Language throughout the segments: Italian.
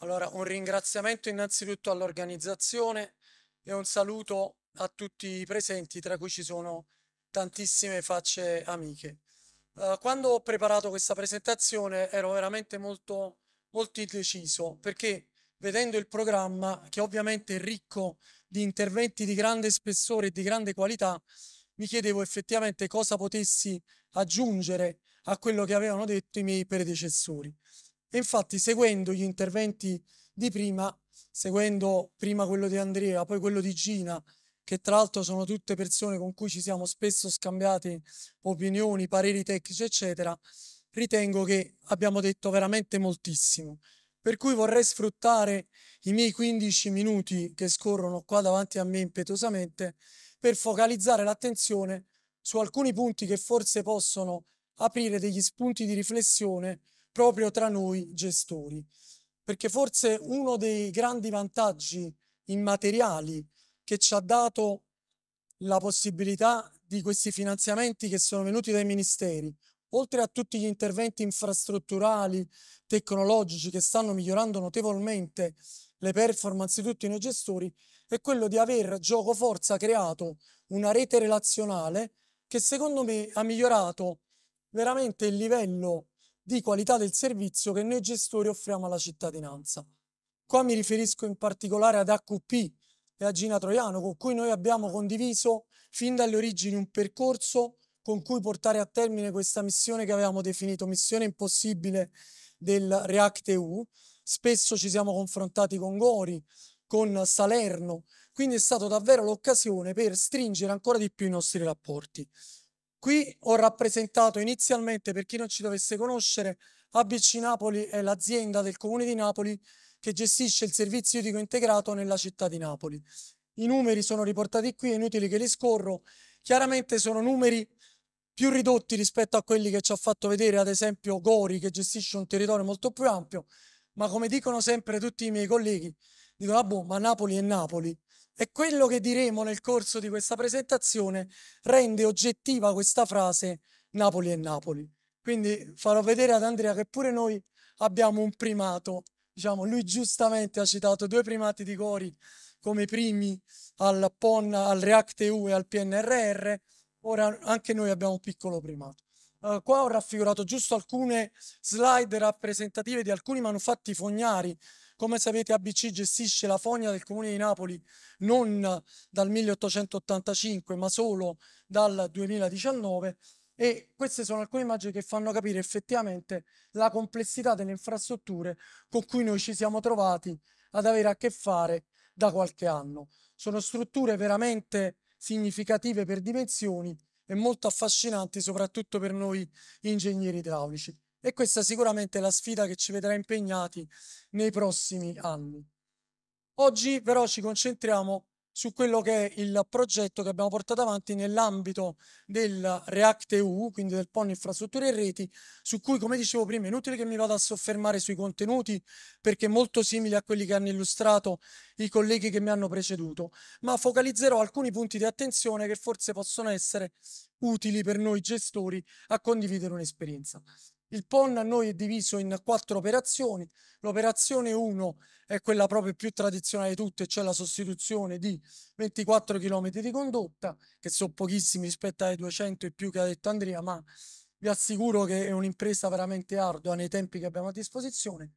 Allora, un ringraziamento innanzitutto all'organizzazione e un saluto a tutti i presenti, tra cui ci sono tantissime facce amiche. Uh, quando ho preparato questa presentazione ero veramente molto, molto indeciso perché vedendo il programma, che ovviamente è ricco di interventi di grande spessore e di grande qualità, mi chiedevo effettivamente cosa potessi aggiungere a quello che avevano detto i miei predecessori. E Infatti, seguendo gli interventi di prima, seguendo prima quello di Andrea, poi quello di Gina, che tra l'altro sono tutte persone con cui ci siamo spesso scambiati opinioni, pareri tecnici, eccetera, ritengo che abbiamo detto veramente moltissimo. Per cui vorrei sfruttare i miei 15 minuti che scorrono qua davanti a me impetuosamente per focalizzare l'attenzione su alcuni punti che forse possono aprire degli spunti di riflessione proprio tra noi gestori. Perché forse uno dei grandi vantaggi immateriali che ci ha dato la possibilità di questi finanziamenti che sono venuti dai ministeri, oltre a tutti gli interventi infrastrutturali, tecnologici che stanno migliorando notevolmente le performance di tutti noi gestori, è quello di aver gioco forza creato una rete relazionale che secondo me ha migliorato veramente il livello di qualità del servizio che noi gestori offriamo alla cittadinanza. Qua mi riferisco in particolare ad AQP e a Gina Troiano, con cui noi abbiamo condiviso fin dalle origini un percorso con cui portare a termine questa missione che avevamo definito missione impossibile del React-EU. Spesso ci siamo confrontati con Gori, con Salerno, quindi è stata davvero l'occasione per stringere ancora di più i nostri rapporti. Qui ho rappresentato inizialmente, per chi non ci dovesse conoscere, ABC Napoli è l'azienda del comune di Napoli che gestisce il servizio idrico integrato nella città di Napoli. I numeri sono riportati qui, è inutile che li scorro. Chiaramente sono numeri più ridotti rispetto a quelli che ci ha fatto vedere ad esempio Gori che gestisce un territorio molto più ampio, ma come dicono sempre tutti i miei colleghi, dicono ah boh, ma Napoli è Napoli. E quello che diremo nel corso di questa presentazione rende oggettiva questa frase Napoli e Napoli. Quindi farò vedere ad Andrea che pure noi abbiamo un primato. Diciamo, lui giustamente ha citato due primati di Cori come primi al PON, al REACT-EU e al PNRR. Ora anche noi abbiamo un piccolo primato. Uh, qua ho raffigurato giusto alcune slide rappresentative di alcuni manufatti fognari come sapete ABC gestisce la Fogna del Comune di Napoli non dal 1885 ma solo dal 2019 e queste sono alcune immagini che fanno capire effettivamente la complessità delle infrastrutture con cui noi ci siamo trovati ad avere a che fare da qualche anno. Sono strutture veramente significative per dimensioni e molto affascinanti soprattutto per noi ingegneri idraulici e questa sicuramente è la sfida che ci vedrà impegnati nei prossimi anni. Oggi però ci concentriamo su quello che è il progetto che abbiamo portato avanti nell'ambito del React EU, quindi del PON infrastrutture e reti, su cui come dicevo prima è inutile che mi vada a soffermare sui contenuti perché molto simili a quelli che hanno illustrato i colleghi che mi hanno preceduto, ma focalizzerò alcuni punti di attenzione che forse possono essere utili per noi gestori a condividere un'esperienza. Il PON a noi è diviso in quattro operazioni. L'operazione 1 è quella proprio più tradizionale di tutte, cioè la sostituzione di 24 km di condotta, che sono pochissimi rispetto ai 200 e più che ha detto Andrea, ma vi assicuro che è un'impresa veramente ardua nei tempi che abbiamo a disposizione.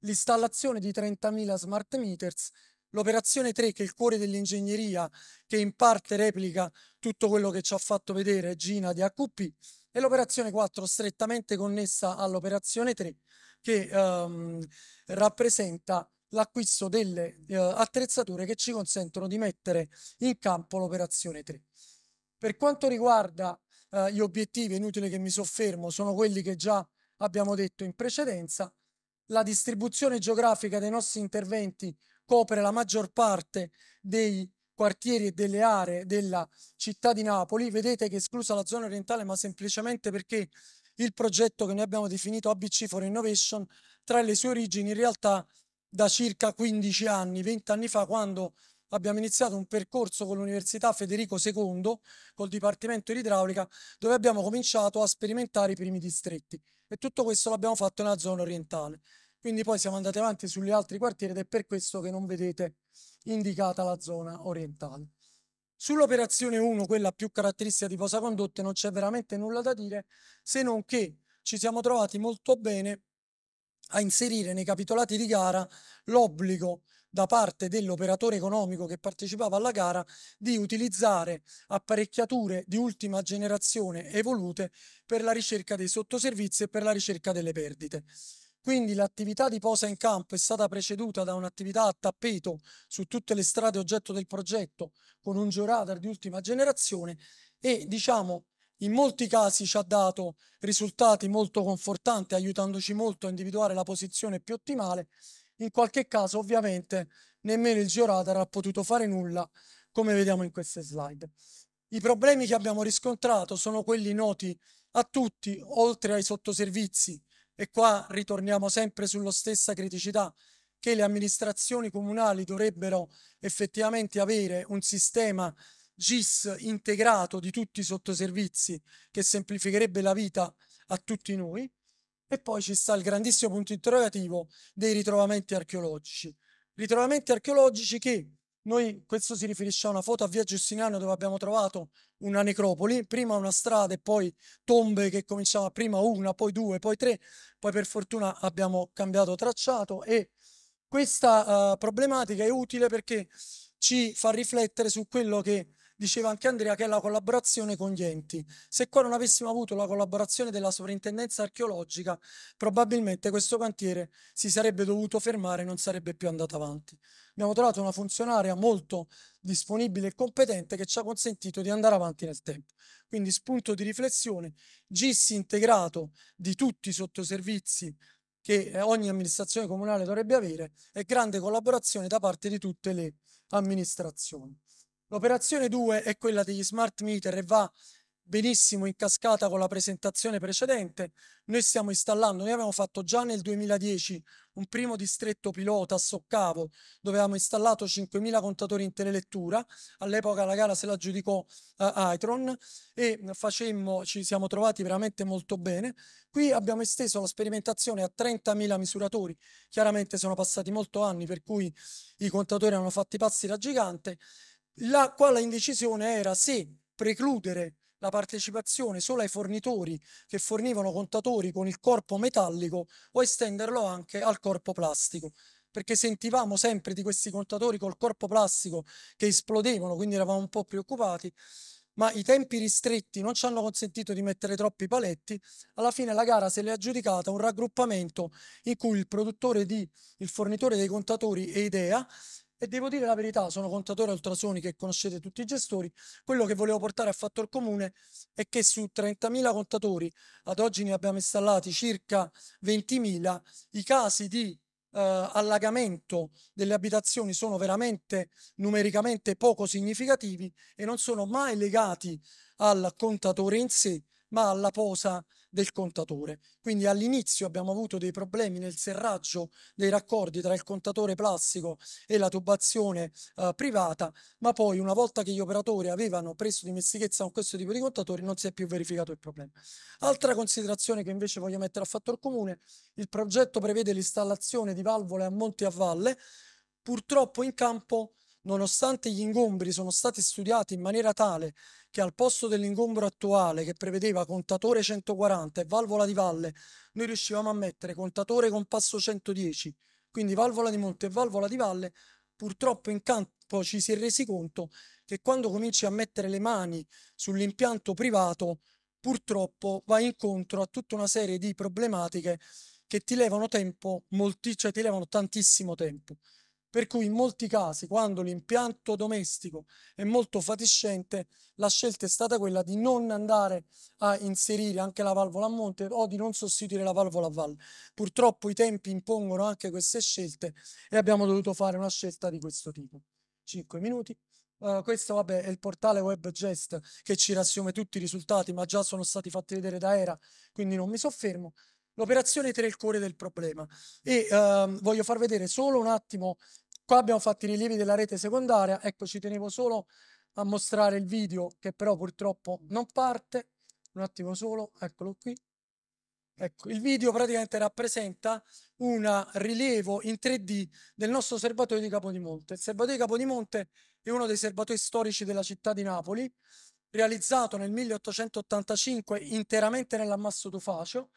L'installazione di 30.000 smart meters L'operazione 3, che è il cuore dell'ingegneria, che in parte replica tutto quello che ci ha fatto vedere Gina di AQP, e l'operazione 4 strettamente connessa all'operazione 3 che ehm, rappresenta l'acquisto delle eh, attrezzature che ci consentono di mettere in campo l'operazione 3. Per quanto riguarda eh, gli obiettivi, è inutile che mi soffermo, sono quelli che già abbiamo detto in precedenza. La distribuzione geografica dei nostri interventi copre la maggior parte dei quartieri e delle aree della città di Napoli, vedete che è esclusa la zona orientale, ma semplicemente perché il progetto che noi abbiamo definito ABC for Innovation tra le sue origini in realtà da circa 15 anni, 20 anni fa, quando abbiamo iniziato un percorso con l'Università Federico II, col Dipartimento di Idraulica, dove abbiamo cominciato a sperimentare i primi distretti. E tutto questo l'abbiamo fatto nella zona orientale. Quindi poi siamo andati avanti sugli altri quartieri ed è per questo che non vedete indicata la zona orientale. Sull'operazione 1, quella più caratteristica di posa Posacondotte, non c'è veramente nulla da dire, se non che ci siamo trovati molto bene a inserire nei capitolati di gara l'obbligo da parte dell'operatore economico che partecipava alla gara di utilizzare apparecchiature di ultima generazione evolute per la ricerca dei sottoservizi e per la ricerca delle perdite. Quindi l'attività di posa in campo è stata preceduta da un'attività a tappeto su tutte le strade oggetto del progetto con un georadar di ultima generazione e diciamo in molti casi ci ha dato risultati molto confortanti aiutandoci molto a individuare la posizione più ottimale. In qualche caso ovviamente nemmeno il georadar ha potuto fare nulla come vediamo in queste slide. I problemi che abbiamo riscontrato sono quelli noti a tutti, oltre ai sottoservizi e qua ritorniamo sempre sulla stessa criticità che le amministrazioni comunali dovrebbero effettivamente avere un sistema GIS integrato di tutti i sottoservizi che semplificherebbe la vita a tutti noi. E poi ci sta il grandissimo punto interrogativo dei ritrovamenti archeologici. Ritrovamenti archeologici che noi, questo si riferisce a una foto a via Giustiniano dove abbiamo trovato una necropoli, prima una strada e poi tombe che cominciava prima una, poi due, poi tre, poi per fortuna abbiamo cambiato tracciato e questa uh, problematica è utile perché ci fa riflettere su quello che diceva anche Andrea, che è la collaborazione con gli enti. Se qua non avessimo avuto la collaborazione della sovrintendenza archeologica, probabilmente questo cantiere si sarebbe dovuto fermare e non sarebbe più andato avanti. Abbiamo trovato una funzionaria molto disponibile e competente che ci ha consentito di andare avanti nel tempo. Quindi spunto di riflessione, GIS integrato di tutti i sottoservizi che eh, ogni amministrazione comunale dovrebbe avere e grande collaborazione da parte di tutte le amministrazioni. L'operazione 2 è quella degli smart meter e va benissimo in cascata con la presentazione precedente. Noi stiamo installando, noi abbiamo fatto già nel 2010 un primo distretto pilota a Soccavo dove avevamo installato 5.000 contatori in telelettura, all'epoca la gara se la giudicò uh, Itron e facemmo, ci siamo trovati veramente molto bene. Qui abbiamo esteso la sperimentazione a 30.000 misuratori, chiaramente sono passati molto anni per cui i contatori hanno fatto i passi da gigante la, qua la indecisione era se precludere la partecipazione solo ai fornitori che fornivano contatori con il corpo metallico o estenderlo anche al corpo plastico perché sentivamo sempre di questi contatori col corpo plastico che esplodevano, quindi eravamo un po' preoccupati, ma i tempi ristretti non ci hanno consentito di mettere troppi paletti, alla fine la gara se l'è aggiudicata un raggruppamento in cui il produttore di il fornitore dei contatori e Idea e devo dire la verità, sono contatore ultrasoni che conoscete tutti i gestori, quello che volevo portare a fattor comune è che su 30.000 contatori, ad oggi ne abbiamo installati circa 20.000, i casi di eh, allagamento delle abitazioni sono veramente numericamente poco significativi e non sono mai legati al contatore in sé, ma alla posa del contatore. Quindi all'inizio abbiamo avuto dei problemi nel serraggio dei raccordi tra il contatore plastico e la tubazione eh, privata, ma poi una volta che gli operatori avevano preso dimestichezza con questo tipo di contatori non si è più verificato il problema. Altra considerazione che invece voglio mettere a fattor comune, il progetto prevede l'installazione di valvole a monte e a valle, purtroppo in campo nonostante gli ingombri sono stati studiati in maniera tale che al posto dell'ingombro attuale che prevedeva contatore 140 e valvola di valle, noi riuscivamo a mettere contatore con passo 110, quindi valvola di monte e valvola di valle, purtroppo in campo ci si è resi conto che quando cominci a mettere le mani sull'impianto privato, purtroppo vai incontro a tutta una serie di problematiche che ti levano tempo, molti, cioè ti levano tantissimo tempo. Per cui in molti casi, quando l'impianto domestico è molto fatiscente, la scelta è stata quella di non andare a inserire anche la valvola a monte o di non sostituire la valvola a valle. Purtroppo i tempi impongono anche queste scelte e abbiamo dovuto fare una scelta di questo tipo. 5 minuti. Uh, questo vabbè, è il portale WebGest che ci riassume tutti i risultati, ma già sono stati fatti vedere da Era, quindi non mi soffermo. L'operazione 3 è il cuore del problema e ehm, voglio far vedere solo un attimo, qua abbiamo fatto i rilievi della rete secondaria, ecco ci tenevo solo a mostrare il video che però purtroppo non parte, un attimo solo, eccolo qui. Ecco, il video praticamente rappresenta un rilievo in 3D del nostro serbatoio di Capodimonte. Il serbatoio di Capodimonte è uno dei serbatoi storici della città di Napoli, realizzato nel 1885 interamente nell'ammasso tufacio,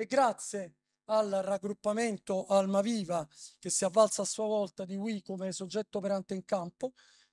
e grazie al raggruppamento Almaviva, che si è avvalsa a sua volta di Wii come soggetto operante in campo,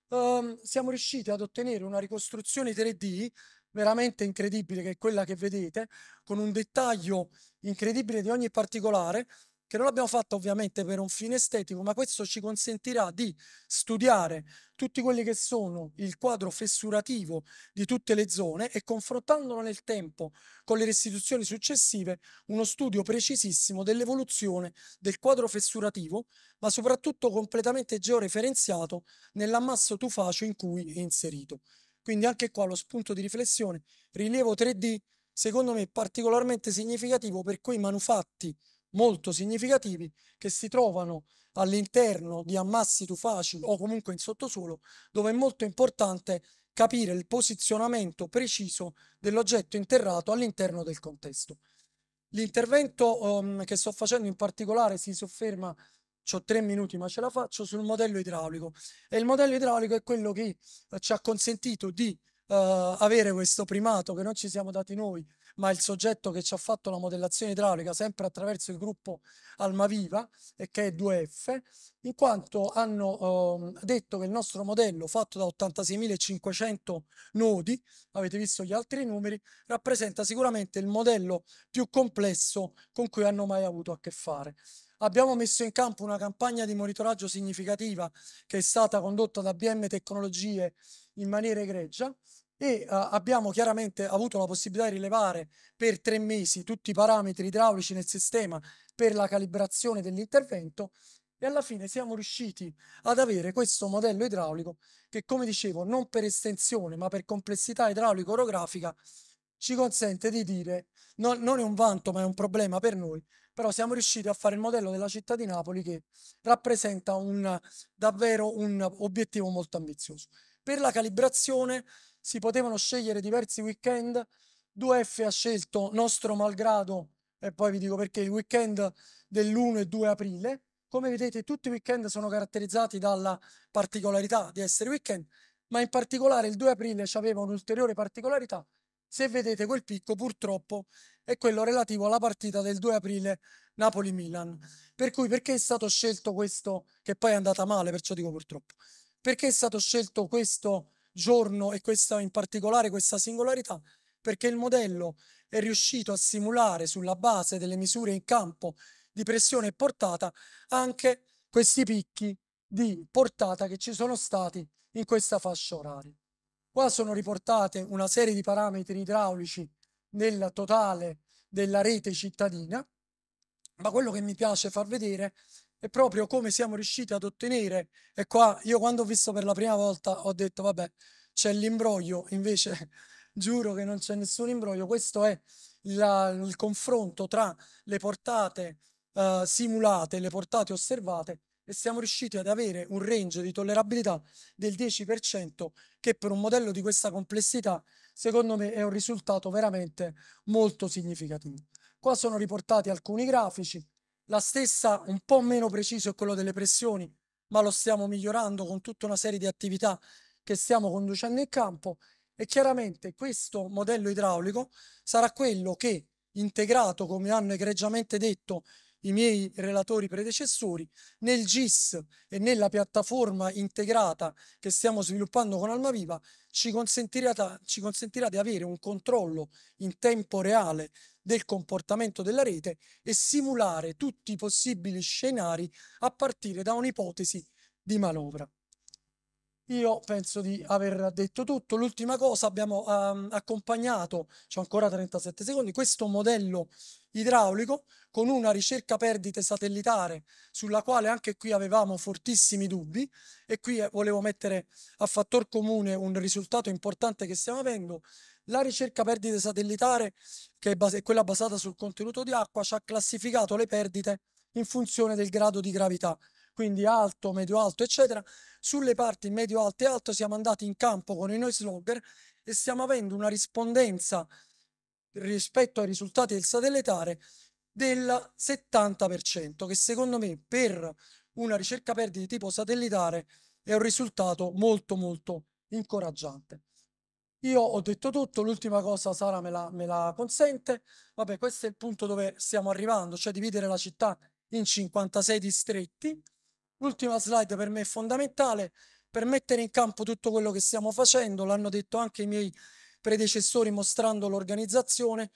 ehm, siamo riusciti ad ottenere una ricostruzione 3D veramente incredibile, che è quella che vedete, con un dettaglio incredibile di ogni particolare, che non l'abbiamo fatta ovviamente per un fine estetico, ma questo ci consentirà di studiare tutti quelli che sono il quadro fessurativo di tutte le zone e confrontandolo nel tempo con le restituzioni successive, uno studio precisissimo dell'evoluzione del quadro fessurativo, ma soprattutto completamente georeferenziato nell'ammasso tufacio in cui è inserito. Quindi anche qua lo spunto di riflessione, rilievo 3D, secondo me particolarmente significativo per quei manufatti molto significativi che si trovano all'interno di ammassi tufacei o comunque in sottosuolo, dove è molto importante capire il posizionamento preciso dell'oggetto interrato all'interno del contesto. L'intervento um, che sto facendo in particolare si sofferma, ho tre minuti ma ce la faccio, sul modello idraulico. E il modello idraulico è quello che eh, ci ha consentito di uh, avere questo primato che non ci siamo dati noi ma il soggetto che ci ha fatto la modellazione idraulica sempre attraverso il gruppo Almaviva e che è 2F, in quanto hanno eh, detto che il nostro modello fatto da 86.500 nodi, avete visto gli altri numeri, rappresenta sicuramente il modello più complesso con cui hanno mai avuto a che fare. Abbiamo messo in campo una campagna di monitoraggio significativa che è stata condotta da BM Tecnologie in maniera egregia e uh, abbiamo chiaramente avuto la possibilità di rilevare per tre mesi tutti i parametri idraulici nel sistema per la calibrazione dell'intervento e alla fine siamo riusciti ad avere questo modello idraulico che come dicevo non per estensione ma per complessità idraulico orografica ci consente di dire no, non è un vanto ma è un problema per noi però siamo riusciti a fare il modello della città di Napoli che rappresenta un, davvero un obiettivo molto ambizioso per la calibrazione si potevano scegliere diversi weekend. 2F ha scelto nostro malgrado, e poi vi dico perché, il weekend dell'1 e 2 aprile. Come vedete, tutti i weekend sono caratterizzati dalla particolarità di essere weekend, ma in particolare il 2 aprile aveva un'ulteriore particolarità. Se vedete quel picco, purtroppo, è quello relativo alla partita del 2 aprile Napoli-Milan. Per cui, perché è stato scelto questo, che poi è andata male, perciò dico purtroppo, perché è stato scelto questo giorno e questa in particolare questa singolarità perché il modello è riuscito a simulare sulla base delle misure in campo di pressione e portata anche questi picchi di portata che ci sono stati in questa fascia oraria. Qua sono riportate una serie di parametri idraulici nel totale della rete cittadina, ma quello che mi piace far vedere e proprio come siamo riusciti ad ottenere, e qua io quando ho visto per la prima volta ho detto vabbè c'è l'imbroglio, invece giuro che non c'è nessun imbroglio, questo è la, il confronto tra le portate uh, simulate e le portate osservate e siamo riusciti ad avere un range di tollerabilità del 10% che per un modello di questa complessità secondo me è un risultato veramente molto significativo. Qua sono riportati alcuni grafici, la stessa, un po' meno preciso, è quello delle pressioni, ma lo stiamo migliorando con tutta una serie di attività che stiamo conducendo in campo e chiaramente questo modello idraulico sarà quello che, integrato, come hanno egregiamente detto i miei relatori predecessori, nel GIS e nella piattaforma integrata che stiamo sviluppando con Almaviva ci consentirà, ci consentirà di avere un controllo in tempo reale del comportamento della rete e simulare tutti i possibili scenari a partire da un'ipotesi di manovra. Io penso di aver detto tutto. L'ultima cosa, abbiamo um, accompagnato, c'è ancora 37 secondi, questo modello idraulico con una ricerca perdite satellitare sulla quale anche qui avevamo fortissimi dubbi e qui eh, volevo mettere a fattor comune un risultato importante che stiamo avendo la ricerca perdite satellitare, che è, base, è quella basata sul contenuto di acqua, ci ha classificato le perdite in funzione del grado di gravità, quindi alto, medio alto, eccetera. Sulle parti medio alto e alto siamo andati in campo con i noise logger e stiamo avendo una rispondenza rispetto ai risultati del satellitare del 70%, che secondo me per una ricerca perdite di tipo satellitare è un risultato molto molto incoraggiante. Io ho detto tutto, l'ultima cosa Sara me la, me la consente. Vabbè, questo è il punto dove stiamo arrivando, cioè dividere la città in 56 distretti. L'ultima slide per me è fondamentale per mettere in campo tutto quello che stiamo facendo, l'hanno detto anche i miei predecessori mostrando l'organizzazione.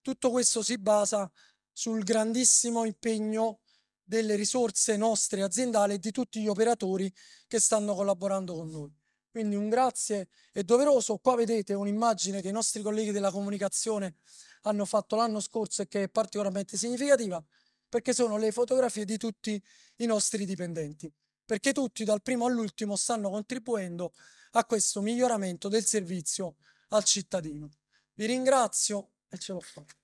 Tutto questo si basa sul grandissimo impegno delle risorse nostre aziendali e di tutti gli operatori che stanno collaborando con noi. Quindi un grazie è doveroso. Qua vedete un'immagine che i nostri colleghi della comunicazione hanno fatto l'anno scorso e che è particolarmente significativa perché sono le fotografie di tutti i nostri dipendenti, perché tutti dal primo all'ultimo stanno contribuendo a questo miglioramento del servizio al cittadino. Vi ringrazio e ce l'ho fatta.